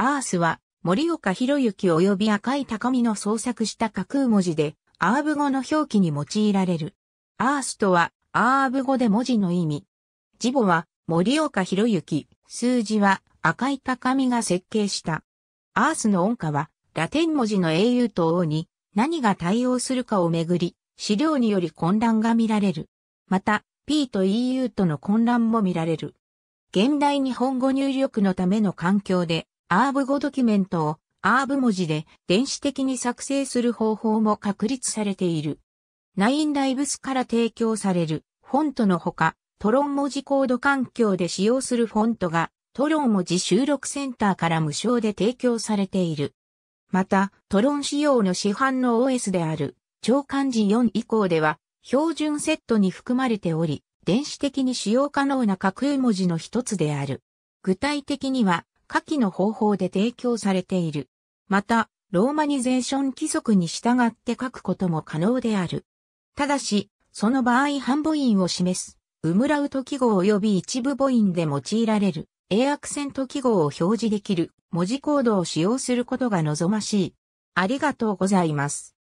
アースは森岡博之及び赤い高見の創作した架空文字で、アーブ語の表記に用いられる。アースとは、アーブ語で文字の意味。字母は、森岡博之、数字は、赤い高見が設計した。アースの音歌は、ラテン文字の英雄と王に、何が対応するかをめぐり、資料により混乱が見られる。また、P と EU との混乱も見られる。現代日本語入力のための環境で、アーブ語ドキュメントをアーブ文字で電子的に作成する方法も確立されている。ナインライブスから提供されるフォントのほか、トロン文字コード環境で使用するフォントがトロン文字収録センターから無償で提供されている。また、トロン仕様の市販の OS である超漢字4以降では標準セットに含まれており、電子的に使用可能な架空文字の一つである。具体的には、下記の方法で提供されている。また、ローマニゼーション規則に従って書くことも可能である。ただし、その場合半母音を示す、ウムラウト記号及び一部母音で用いられる、A アクセント記号を表示できる文字コードを使用することが望ましい。ありがとうございます。